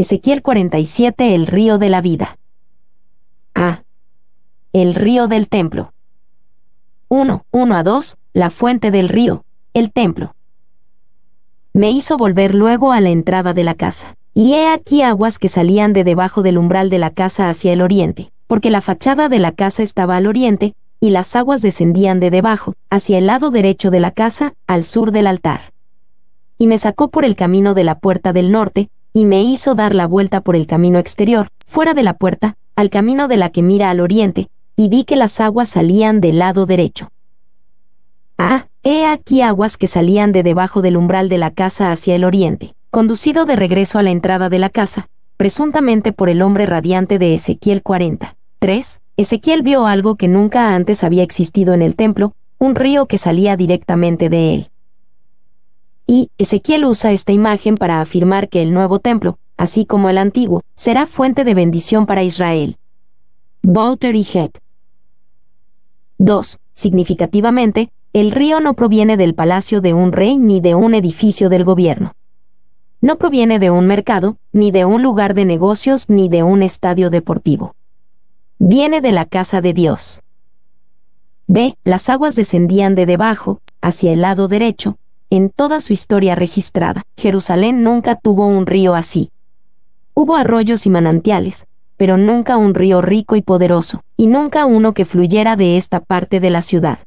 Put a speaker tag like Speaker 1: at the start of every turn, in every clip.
Speaker 1: Ezequiel 47 El río de la vida. A. El río del templo. 1. 1 a 2. La fuente del río, el templo. Me hizo volver luego a la entrada de la casa, y he aquí aguas que salían de debajo del umbral de la casa hacia el oriente, porque la fachada de la casa estaba al oriente, y las aguas descendían de debajo, hacia el lado derecho de la casa, al sur del altar. Y me sacó por el camino de la puerta del norte, y me hizo dar la vuelta por el camino exterior, fuera de la puerta, al camino de la que mira al oriente, y vi que las aguas salían del lado derecho. Ah, he aquí aguas que salían de debajo del umbral de la casa hacia el oriente, conducido de regreso a la entrada de la casa, presuntamente por el hombre radiante de Ezequiel 40. 3. Ezequiel vio algo que nunca antes había existido en el templo, un río que salía directamente de él. Y Ezequiel usa esta imagen para afirmar que el nuevo templo, así como el antiguo, será fuente de bendición para Israel. Heb. 2. Significativamente, el río no proviene del palacio de un rey ni de un edificio del gobierno. No proviene de un mercado, ni de un lugar de negocios, ni de un estadio deportivo. Viene de la casa de Dios. B. Las aguas descendían de debajo, hacia el lado derecho, en toda su historia registrada, Jerusalén nunca tuvo un río así. Hubo arroyos y manantiales, pero nunca un río rico y poderoso, y nunca uno que fluyera de esta parte de la ciudad.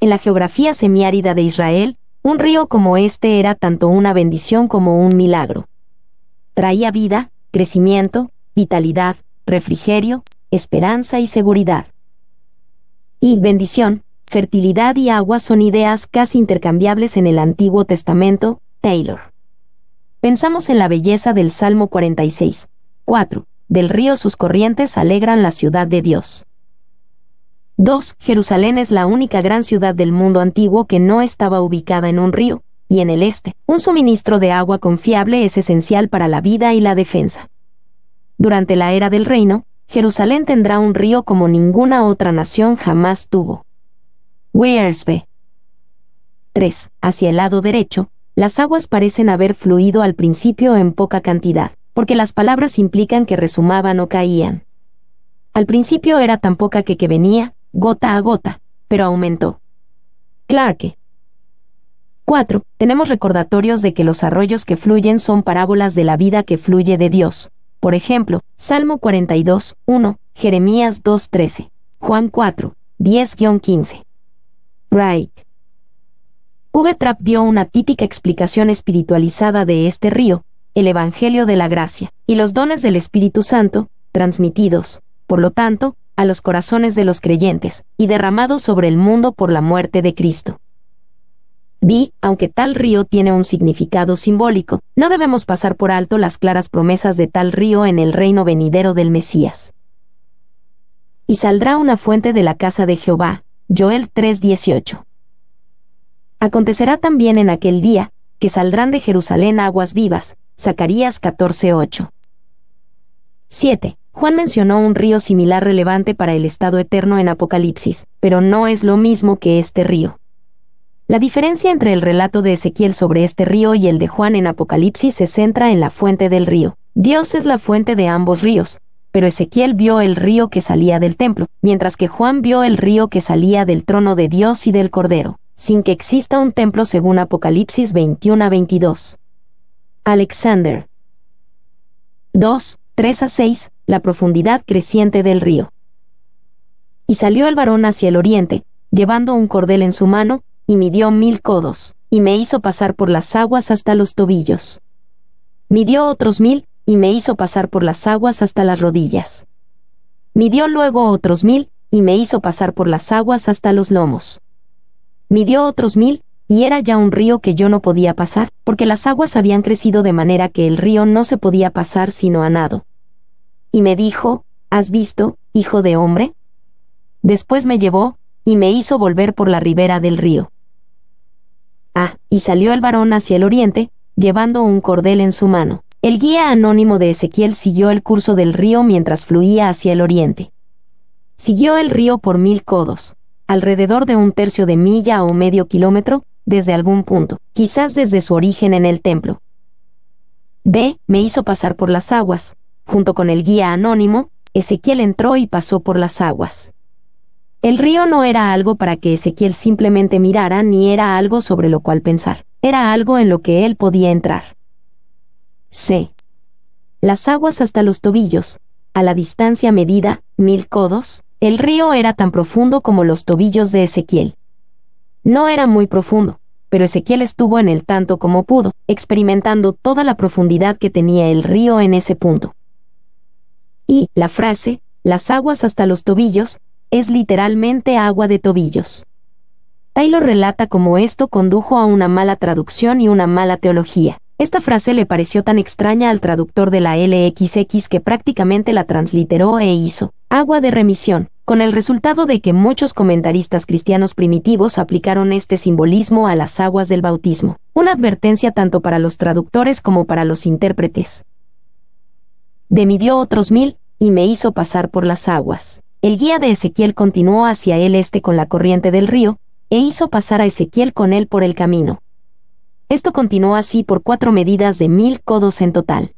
Speaker 1: En la geografía semiárida de Israel, un río como este era tanto una bendición como un milagro. Traía vida, crecimiento, vitalidad, refrigerio, esperanza y seguridad. Y bendición, fertilidad y agua son ideas casi intercambiables en el Antiguo Testamento, Taylor. Pensamos en la belleza del Salmo 46, 4, del río sus corrientes alegran la ciudad de Dios. 2. Jerusalén es la única gran ciudad del mundo antiguo que no estaba ubicada en un río, y en el este, un suministro de agua confiable es esencial para la vida y la defensa. Durante la era del reino, Jerusalén tendrá un río como ninguna otra nación jamás tuvo. 3. Hacia el lado derecho, las aguas parecen haber fluido al principio en poca cantidad, porque las palabras implican que resumaban o caían. Al principio era tan poca que, que venía, gota a gota, pero aumentó. Clarke. 4. Tenemos recordatorios de que los arroyos que fluyen son parábolas de la vida que fluye de Dios. Por ejemplo, Salmo 42, 1, Jeremías 2, 13, Juan 4, 10-15. Wright. V-Trap dio una típica explicación espiritualizada de este río, el Evangelio de la Gracia, y los dones del Espíritu Santo, transmitidos, por lo tanto, a los corazones de los creyentes, y derramados sobre el mundo por la muerte de Cristo. Vi, aunque tal río tiene un significado simbólico, no debemos pasar por alto las claras promesas de tal río en el reino venidero del Mesías. Y saldrá una fuente de la casa de Jehová, Joel 3:18. Acontecerá también en aquel día, que saldrán de Jerusalén aguas vivas, Zacarías 14:8. 7. Juan mencionó un río similar relevante para el estado eterno en Apocalipsis, pero no es lo mismo que este río. La diferencia entre el relato de Ezequiel sobre este río y el de Juan en Apocalipsis se centra en la fuente del río. Dios es la fuente de ambos ríos, pero Ezequiel vio el río que salía del templo, mientras que Juan vio el río que salía del trono de Dios y del Cordero, sin que exista un templo según Apocalipsis 21 a 22. Alexander. 2, 3 a 6, la profundidad creciente del río. Y salió el varón hacia el oriente, llevando un cordel en su mano, y midió mil codos, y me hizo pasar por las aguas hasta los tobillos. Midió otros mil, y me hizo pasar por las aguas hasta las rodillas. Midió luego otros mil, y me hizo pasar por las aguas hasta los lomos. Midió otros mil, y era ya un río que yo no podía pasar, porque las aguas habían crecido de manera que el río no se podía pasar sino a nado. Y me dijo, ¿Has visto, hijo de hombre? Después me llevó, y me hizo volver por la ribera del río. Ah, y salió el varón hacia el oriente, llevando un cordel en su mano. El guía anónimo de Ezequiel siguió el curso del río mientras fluía hacia el oriente. Siguió el río por mil codos, alrededor de un tercio de milla o medio kilómetro, desde algún punto, quizás desde su origen en el templo. B. Me hizo pasar por las aguas. Junto con el guía anónimo, Ezequiel entró y pasó por las aguas. El río no era algo para que Ezequiel simplemente mirara ni era algo sobre lo cual pensar, era algo en lo que él podía entrar. C. Las aguas hasta los tobillos, a la distancia medida, mil codos, el río era tan profundo como los tobillos de Ezequiel. No era muy profundo, pero Ezequiel estuvo en él tanto como pudo, experimentando toda la profundidad que tenía el río en ese punto. Y, la frase, las aguas hasta los tobillos, es literalmente agua de tobillos. Taylor relata cómo esto condujo a una mala traducción y una mala teología. Esta frase le pareció tan extraña al traductor de la LXX que prácticamente la transliteró e hizo agua de remisión, con el resultado de que muchos comentaristas cristianos primitivos aplicaron este simbolismo a las aguas del bautismo, una advertencia tanto para los traductores como para los intérpretes. Demidió otros mil, y me hizo pasar por las aguas. El guía de Ezequiel continuó hacia el este con la corriente del río, e hizo pasar a Ezequiel con él por el camino. Esto continuó así por cuatro medidas de mil codos en total.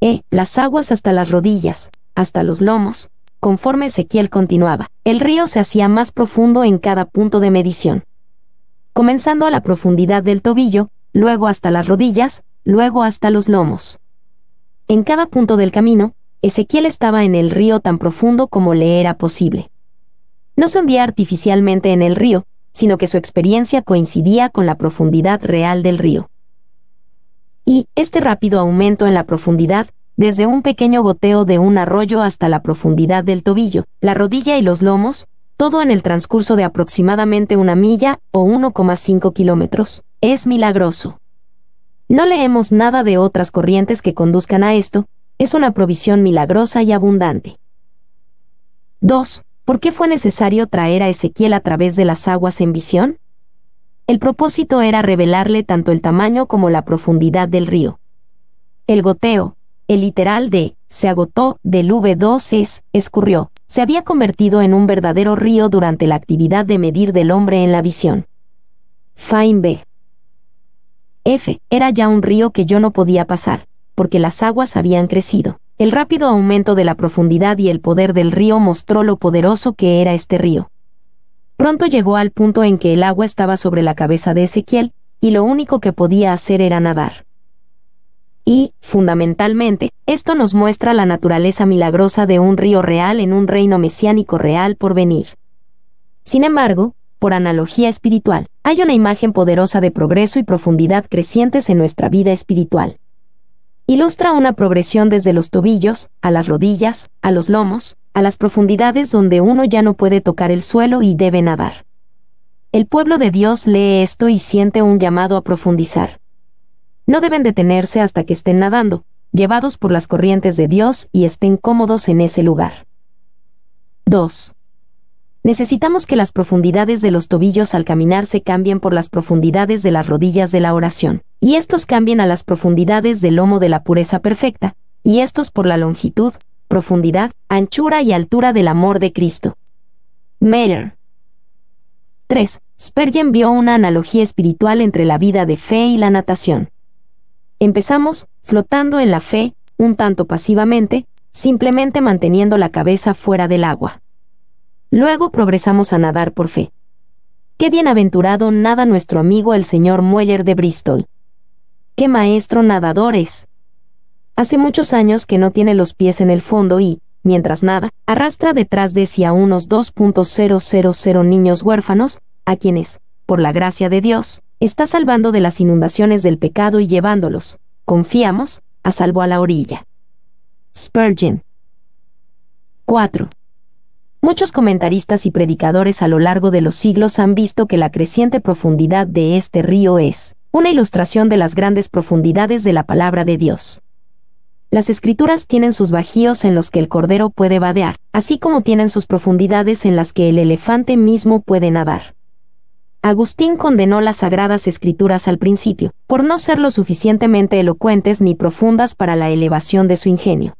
Speaker 1: E. Las aguas hasta las rodillas, hasta los lomos, conforme Ezequiel continuaba. El río se hacía más profundo en cada punto de medición. Comenzando a la profundidad del tobillo, luego hasta las rodillas, luego hasta los lomos. En cada punto del camino, Ezequiel estaba en el río tan profundo como le era posible. No se hundía artificialmente en el río, sino que su experiencia coincidía con la profundidad real del río. Y este rápido aumento en la profundidad, desde un pequeño goteo de un arroyo hasta la profundidad del tobillo, la rodilla y los lomos, todo en el transcurso de aproximadamente una milla o 1,5 kilómetros, es milagroso. No leemos nada de otras corrientes que conduzcan a esto, es una provisión milagrosa y abundante. 2. ¿Por qué fue necesario traer a Ezequiel a través de las aguas en visión? El propósito era revelarle tanto el tamaño como la profundidad del río. El goteo, el literal de se agotó del V2 es escurrió, se había convertido en un verdadero río durante la actividad de medir del hombre en la visión. Fine B. F. Era ya un río que yo no podía pasar, porque las aguas habían crecido. El rápido aumento de la profundidad y el poder del río mostró lo poderoso que era este río. Pronto llegó al punto en que el agua estaba sobre la cabeza de Ezequiel, y lo único que podía hacer era nadar. Y, fundamentalmente, esto nos muestra la naturaleza milagrosa de un río real en un reino mesiánico real por venir. Sin embargo, por analogía espiritual, hay una imagen poderosa de progreso y profundidad crecientes en nuestra vida espiritual ilustra una progresión desde los tobillos, a las rodillas, a los lomos, a las profundidades donde uno ya no puede tocar el suelo y debe nadar. El pueblo de Dios lee esto y siente un llamado a profundizar. No deben detenerse hasta que estén nadando, llevados por las corrientes de Dios y estén cómodos en ese lugar. 2. Necesitamos que las profundidades de los tobillos al caminar se cambien por las profundidades de las rodillas de la oración, y estos cambien a las profundidades del lomo de la pureza perfecta, y estos por la longitud, profundidad, anchura y altura del amor de Cristo. Mater. 3. Spurgeon vio una analogía espiritual entre la vida de fe y la natación. Empezamos, flotando en la fe, un tanto pasivamente, simplemente manteniendo la cabeza fuera del agua. Luego progresamos a nadar por fe. Qué bienaventurado nada nuestro amigo el señor Mueller de Bristol. Qué maestro nadador es. Hace muchos años que no tiene los pies en el fondo y, mientras nada, arrastra detrás de sí a unos 2.000 niños huérfanos, a quienes, por la gracia de Dios, está salvando de las inundaciones del pecado y llevándolos, confiamos, a salvo a la orilla. Spurgeon. 4. Muchos comentaristas y predicadores a lo largo de los siglos han visto que la creciente profundidad de este río es una ilustración de las grandes profundidades de la palabra de Dios. Las escrituras tienen sus bajíos en los que el cordero puede vadear, así como tienen sus profundidades en las que el elefante mismo puede nadar. Agustín condenó las sagradas escrituras al principio, por no ser lo suficientemente elocuentes ni profundas para la elevación de su ingenio.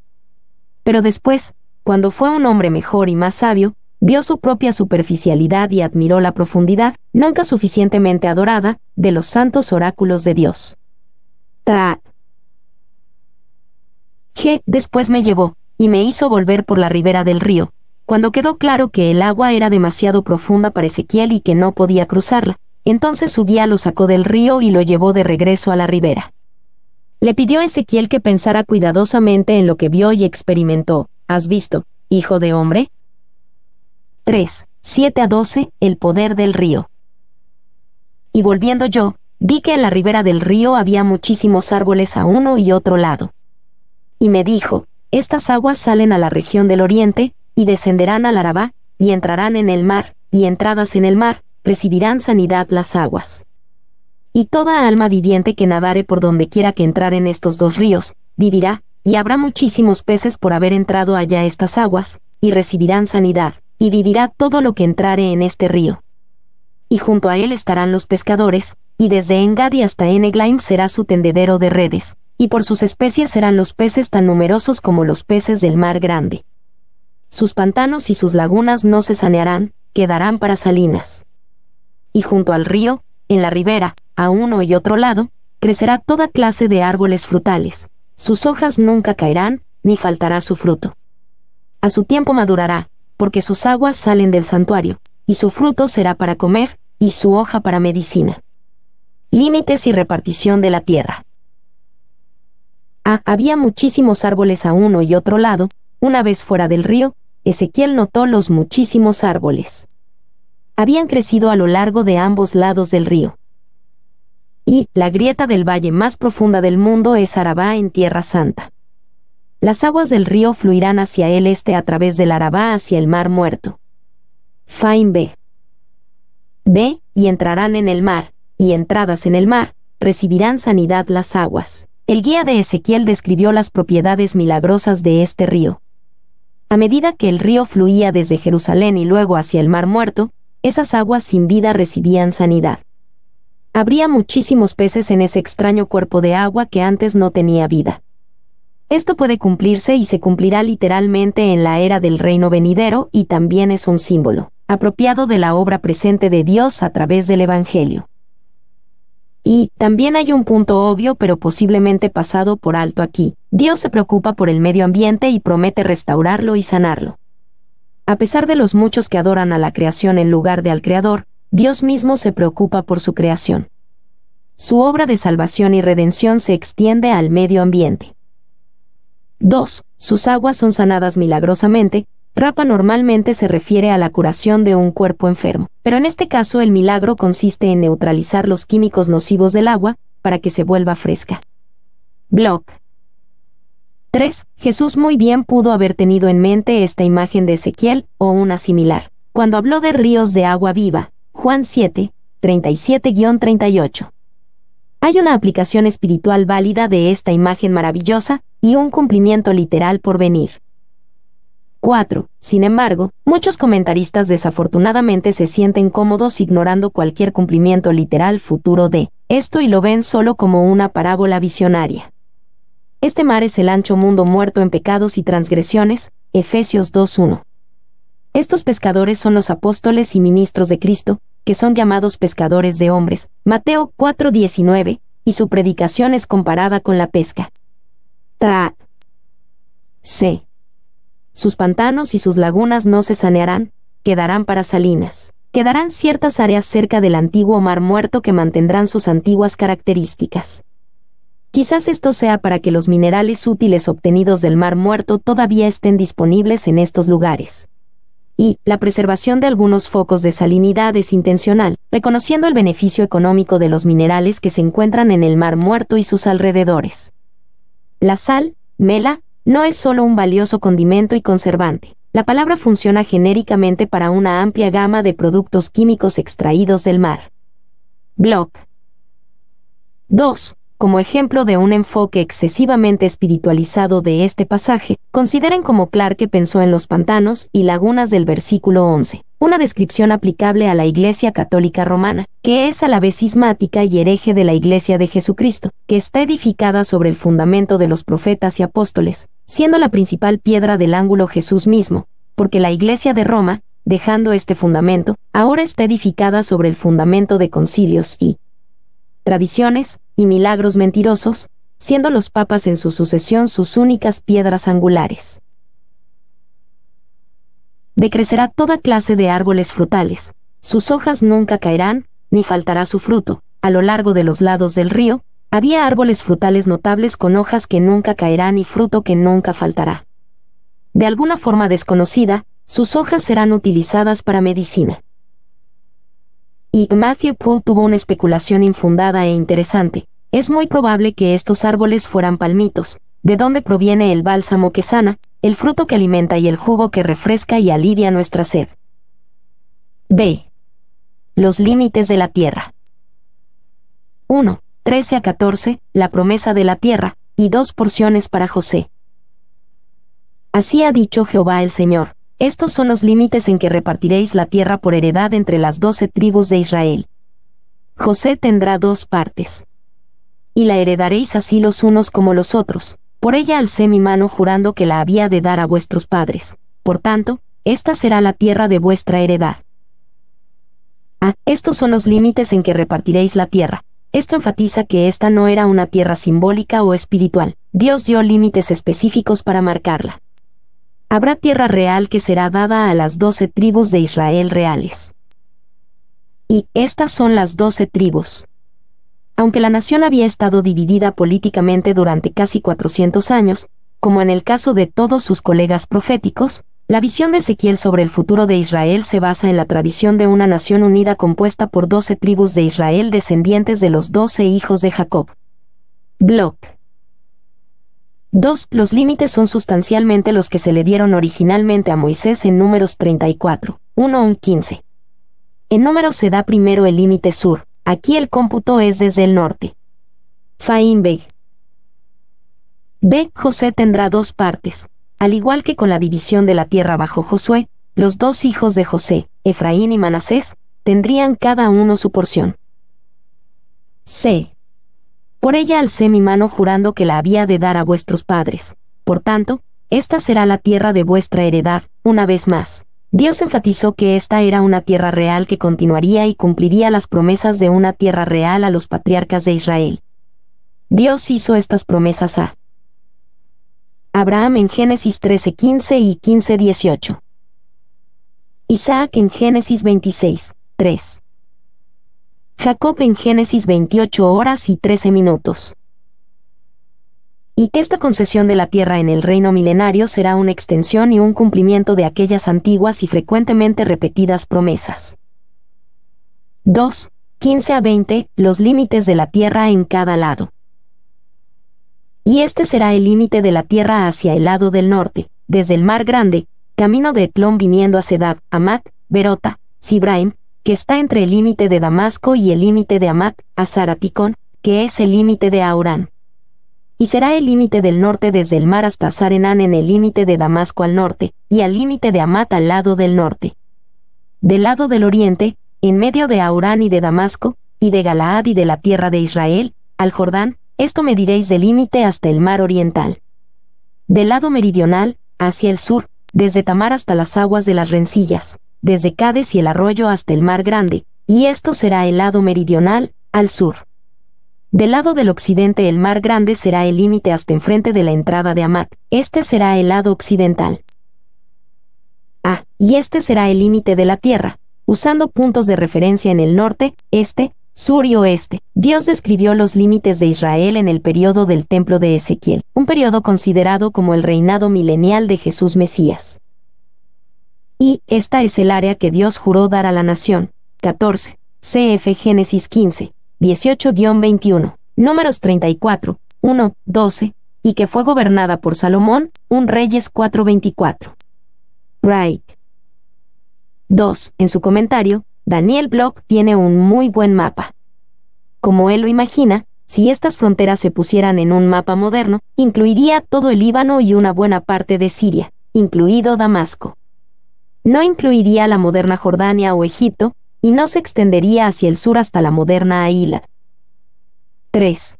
Speaker 1: Pero después, cuando fue un hombre mejor y más sabio, vio su propia superficialidad y admiró la profundidad, nunca suficientemente adorada, de los santos oráculos de Dios. Tra. G. Después me llevó, y me hizo volver por la ribera del río, cuando quedó claro que el agua era demasiado profunda para Ezequiel y que no podía cruzarla, entonces su guía lo sacó del río y lo llevó de regreso a la ribera. Le pidió a Ezequiel que pensara cuidadosamente en lo que vio y experimentó, ¿Has visto, hijo de hombre? 3. 7 a 12. El poder del río. Y volviendo yo, vi que en la ribera del río había muchísimos árboles a uno y otro lado. Y me dijo, estas aguas salen a la región del oriente, y descenderán al Arabá, y entrarán en el mar, y entradas en el mar, recibirán sanidad las aguas. Y toda alma viviente que nadare por donde quiera que entrar en estos dos ríos, vivirá, y habrá muchísimos peces por haber entrado allá estas aguas, y recibirán sanidad, y vivirá todo lo que entrare en este río. Y junto a él estarán los pescadores, y desde Engadi hasta Eneglaim será su tendedero de redes, y por sus especies serán los peces tan numerosos como los peces del mar grande. Sus pantanos y sus lagunas no se sanearán, quedarán para salinas. Y junto al río, en la ribera, a uno y otro lado, crecerá toda clase de árboles frutales, sus hojas nunca caerán, ni faltará su fruto. A su tiempo madurará, porque sus aguas salen del santuario, y su fruto será para comer, y su hoja para medicina. Límites y repartición de la tierra. Ah, había muchísimos árboles a uno y otro lado, una vez fuera del río, Ezequiel notó los muchísimos árboles. Habían crecido a lo largo de ambos lados del río. Y, la grieta del valle más profunda del mundo es Arabá en Tierra Santa. Las aguas del río fluirán hacia el este a través del Arabá hacia el Mar Muerto. Fain B. Y entrarán en el mar, y entradas en el mar, recibirán sanidad las aguas. El guía de Ezequiel describió las propiedades milagrosas de este río. A medida que el río fluía desde Jerusalén y luego hacia el Mar Muerto, esas aguas sin vida recibían sanidad. Habría muchísimos peces en ese extraño cuerpo de agua que antes no tenía vida. Esto puede cumplirse y se cumplirá literalmente en la era del reino venidero y también es un símbolo, apropiado de la obra presente de Dios a través del Evangelio. Y también hay un punto obvio pero posiblemente pasado por alto aquí. Dios se preocupa por el medio ambiente y promete restaurarlo y sanarlo. A pesar de los muchos que adoran a la creación en lugar de al Creador, Dios mismo se preocupa por su creación. Su obra de salvación y redención se extiende al medio ambiente. 2. Sus aguas son sanadas milagrosamente. Rapa normalmente se refiere a la curación de un cuerpo enfermo, pero en este caso el milagro consiste en neutralizar los químicos nocivos del agua para que se vuelva fresca. Block. 3. Jesús muy bien pudo haber tenido en mente esta imagen de Ezequiel o una similar, cuando habló de ríos de agua viva, Juan 7, 37-38. Hay una aplicación espiritual válida de esta imagen maravillosa y un cumplimiento literal por venir. 4. Sin embargo, muchos comentaristas desafortunadamente se sienten cómodos ignorando cualquier cumplimiento literal futuro de esto y lo ven solo como una parábola visionaria. Este mar es el ancho mundo muerto en pecados y transgresiones, Efesios 2.1. Estos pescadores son los apóstoles y ministros de Cristo, que son llamados pescadores de hombres, Mateo 4:19, y su predicación es comparada con la pesca. C. Sus pantanos y sus lagunas no se sanearán, quedarán para salinas. Quedarán ciertas áreas cerca del antiguo mar muerto que mantendrán sus antiguas características. Quizás esto sea para que los minerales útiles obtenidos del mar muerto todavía estén disponibles en estos lugares y la preservación de algunos focos de salinidad es intencional, reconociendo el beneficio económico de los minerales que se encuentran en el Mar Muerto y sus alrededores. La sal, mela, no es solo un valioso condimento y conservante. La palabra funciona genéricamente para una amplia gama de productos químicos extraídos del mar. Block 2 como ejemplo de un enfoque excesivamente espiritualizado de este pasaje, consideren como Clarke pensó en los pantanos y lagunas del versículo 11, una descripción aplicable a la Iglesia Católica Romana, que es a la vez cismática y hereje de la Iglesia de Jesucristo, que está edificada sobre el fundamento de los profetas y apóstoles, siendo la principal piedra del ángulo Jesús mismo, porque la Iglesia de Roma, dejando este fundamento, ahora está edificada sobre el fundamento de concilios y, tradiciones y milagros mentirosos, siendo los papas en su sucesión sus únicas piedras angulares. Decrecerá toda clase de árboles frutales, sus hojas nunca caerán, ni faltará su fruto, a lo largo de los lados del río, había árboles frutales notables con hojas que nunca caerán y fruto que nunca faltará. De alguna forma desconocida, sus hojas serán utilizadas para medicina y Matthew Poole tuvo una especulación infundada e interesante. Es muy probable que estos árboles fueran palmitos, de donde proviene el bálsamo que sana, el fruto que alimenta y el jugo que refresca y alivia nuestra sed. B. Los límites de la tierra. 1. 13 a 14, la promesa de la tierra, y dos porciones para José. Así ha dicho Jehová el Señor, estos son los límites en que repartiréis la tierra por heredad entre las doce tribus de Israel. José tendrá dos partes. Y la heredaréis así los unos como los otros, por ella alcé mi mano jurando que la había de dar a vuestros padres. Por tanto, esta será la tierra de vuestra heredad. Ah, estos son los límites en que repartiréis la tierra. Esto enfatiza que esta no era una tierra simbólica o espiritual. Dios dio límites específicos para marcarla habrá tierra real que será dada a las doce tribus de Israel reales. Y estas son las doce tribus. Aunque la nación había estado dividida políticamente durante casi 400 años, como en el caso de todos sus colegas proféticos, la visión de Ezequiel sobre el futuro de Israel se basa en la tradición de una nación unida compuesta por doce tribus de Israel descendientes de los doce hijos de Jacob. Block 2. Los límites son sustancialmente los que se le dieron originalmente a Moisés en números 34, 1 15. En números se da primero el límite sur, aquí el cómputo es desde el norte. Faimbeg. B. José tendrá dos partes. Al igual que con la división de la tierra bajo Josué, los dos hijos de José, Efraín y Manasés, tendrían cada uno su porción. C. Por ella alcé mi mano jurando que la había de dar a vuestros padres. Por tanto, esta será la tierra de vuestra heredad, una vez más. Dios enfatizó que esta era una tierra real que continuaría y cumpliría las promesas de una tierra real a los patriarcas de Israel. Dios hizo estas promesas a Abraham en Génesis 13:15 y 15:18. Isaac en Génesis 26, 3. Jacob en Génesis 28 horas y 13 minutos. Y que esta concesión de la tierra en el reino milenario será una extensión y un cumplimiento de aquellas antiguas y frecuentemente repetidas promesas. 2. 15 a 20. Los límites de la tierra en cada lado. Y este será el límite de la tierra hacia el lado del norte, desde el Mar Grande, camino de Etlón viniendo a Sedad, Amat, Berota, Sibraim, que está entre el límite de Damasco y el límite de amat a Saraticón, que es el límite de Aurán. Y será el límite del norte desde el mar hasta Zarenán en el límite de Damasco al norte, y al límite de Amat al lado del norte. Del lado del oriente, en medio de Aurán y de Damasco, y de Galaad y de la tierra de Israel, al Jordán, esto mediréis del límite hasta el mar oriental. Del lado meridional, hacia el sur, desde Tamar hasta las aguas de las rencillas desde Cádiz y el arroyo hasta el Mar Grande, y esto será el lado meridional, al sur. Del lado del occidente el Mar Grande será el límite hasta enfrente de la entrada de Amat, este será el lado occidental. Ah, y este será el límite de la Tierra, usando puntos de referencia en el norte, este, sur y oeste. Dios describió los límites de Israel en el periodo del templo de Ezequiel, un periodo considerado como el reinado milenial de Jesús Mesías. Y esta es el área que Dios juró dar a la nación. 14. CF Génesis 15, 18-21, números 34, 1, 12, y que fue gobernada por Salomón, un Reyes 4:24. Right. 2. En su comentario, Daniel Block tiene un muy buen mapa. Como él lo imagina, si estas fronteras se pusieran en un mapa moderno, incluiría todo el Líbano y una buena parte de Siria, incluido Damasco no incluiría la moderna Jordania o Egipto, y no se extendería hacia el sur hasta la moderna Aila. 3.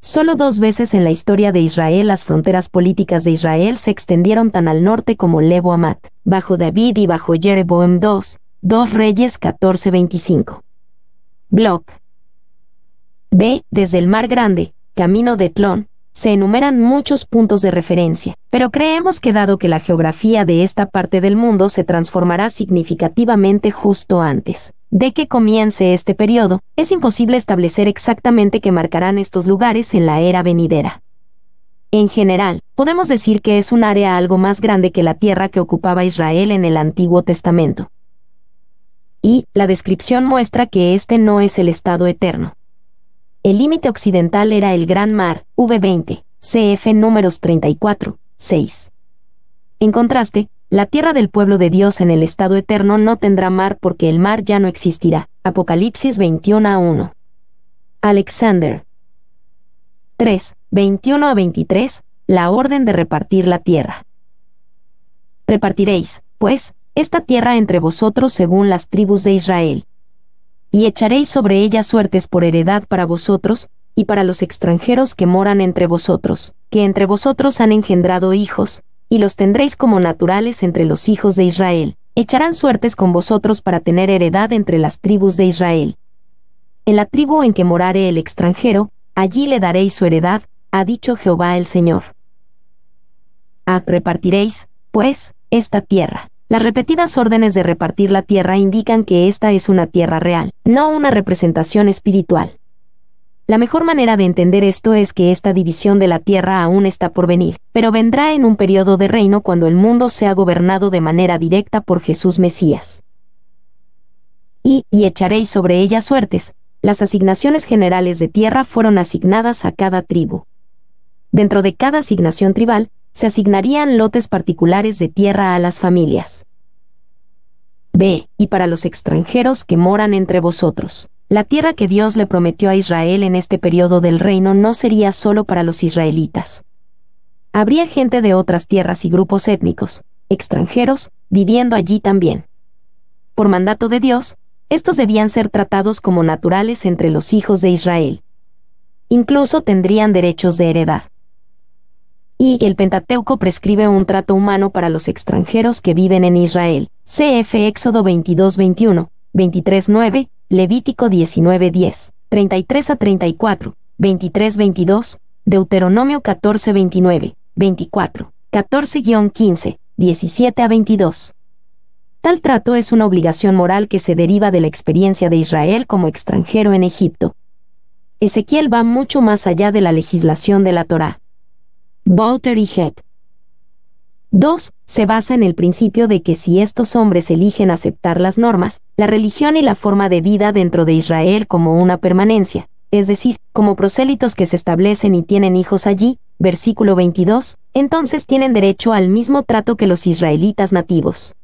Speaker 1: Solo dos veces en la historia de Israel las fronteras políticas de Israel se extendieron tan al norte como Lebo bajo David y bajo Jeroboam II, 2 Reyes 1425. Block. B. Desde el Mar Grande, camino de Tlón, se enumeran muchos puntos de referencia, pero creemos que dado que la geografía de esta parte del mundo se transformará significativamente justo antes de que comience este periodo, es imposible establecer exactamente qué marcarán estos lugares en la era venidera. En general, podemos decir que es un área algo más grande que la tierra que ocupaba Israel en el Antiguo Testamento. Y, la descripción muestra que este no es el estado eterno, el límite occidental era el Gran Mar, V20, CF números 34, 6. En contraste, la tierra del pueblo de Dios en el estado eterno no tendrá mar porque el mar ya no existirá. Apocalipsis 21 a 1. Alexander. 3. 21 a 23. La orden de repartir la tierra. Repartiréis, pues, esta tierra entre vosotros según las tribus de Israel y echaréis sobre ella suertes por heredad para vosotros, y para los extranjeros que moran entre vosotros, que entre vosotros han engendrado hijos, y los tendréis como naturales entre los hijos de Israel, echarán suertes con vosotros para tener heredad entre las tribus de Israel. En la tribu en que morare el extranjero, allí le daréis su heredad, ha dicho Jehová el Señor. A ah, repartiréis, pues, esta tierra. Las repetidas órdenes de repartir la tierra indican que esta es una tierra real, no una representación espiritual. La mejor manera de entender esto es que esta división de la tierra aún está por venir, pero vendrá en un periodo de reino cuando el mundo sea gobernado de manera directa por Jesús Mesías. Y, y echaréis sobre ella suertes. Las asignaciones generales de tierra fueron asignadas a cada tribu. Dentro de cada asignación tribal, se asignarían lotes particulares de tierra a las familias. B. Y para los extranjeros que moran entre vosotros. La tierra que Dios le prometió a Israel en este periodo del reino no sería solo para los israelitas. Habría gente de otras tierras y grupos étnicos, extranjeros, viviendo allí también. Por mandato de Dios, estos debían ser tratados como naturales entre los hijos de Israel. Incluso tendrían derechos de heredad y el Pentateuco prescribe un trato humano para los extranjeros que viven en Israel. CF Éxodo 22-21, 23-9, Levítico 19-10, 33 34, 23-22, Deuteronomio 14-29, 24, 14-15, 17 a 22. Tal trato es una obligación moral que se deriva de la experiencia de Israel como extranjero en Egipto. Ezequiel va mucho más allá de la legislación de la Torá. 2. Se basa en el principio de que si estos hombres eligen aceptar las normas, la religión y la forma de vida dentro de Israel como una permanencia, es decir, como prosélitos que se establecen y tienen hijos allí, versículo 22, entonces tienen derecho al mismo trato que los israelitas nativos.